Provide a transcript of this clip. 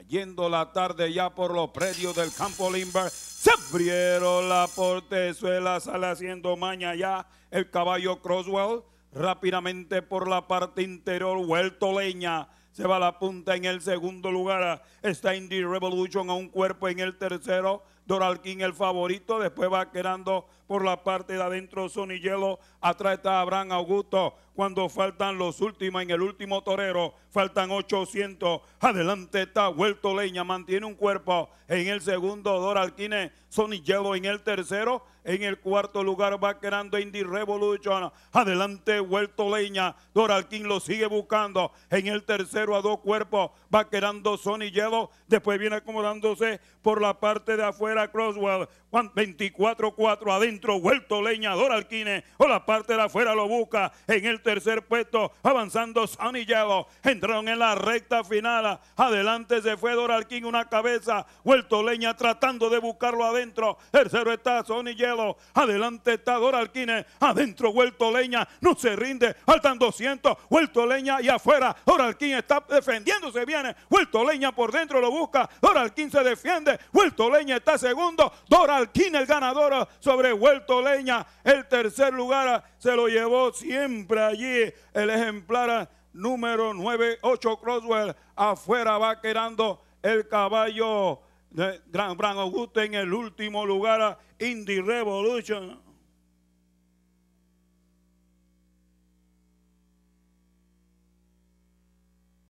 cayendo la tarde ya por los predios del campo Limber, se abrieron la portezuela, sale haciendo maña ya el caballo Croswell, rápidamente por la parte interior, vuelto leña, se va la punta en el segundo lugar, está Indie Revolution a un cuerpo en el tercero, Doralquín el favorito, después va quedando por la parte de adentro Sonny Yelo. atrás está Abraham Augusto, cuando faltan los últimos, en el último torero, faltan 800, adelante está Huelto Leña, mantiene un cuerpo, en el segundo Sonny Yelo en el tercero, en el cuarto lugar va quedando Indy Revolution, adelante Huelto Leña, Doralquín lo sigue buscando, en el tercero a dos cuerpos va quedando Sonny Yelo. después viene acomodándose por la parte de afuera, Crosswell, 24, 4, adentro, vuelto Leña, Alquine, o la parte de afuera lo busca, en el tercer puesto, avanzando Sonny Yellow, entraron en la recta final, adelante se fue Doralquín una cabeza, vuelto leña tratando de buscarlo adentro, tercero está Sonny Yellow, adelante está Doralquine, adentro vuelto leña, no se rinde, faltan 200, vuelto leña y afuera, Doralquín está defendiéndose, viene, vuelto leña por dentro lo busca, Doralquín se defiende, vuelto leña está se segundo, Doralquín, el ganador sobre Huerto Leña. El tercer lugar se lo llevó siempre allí el ejemplar número 98 crosswell Croswell. Afuera va quedando el caballo de Gran, Gran Augusto en el último lugar, Indy Revolution.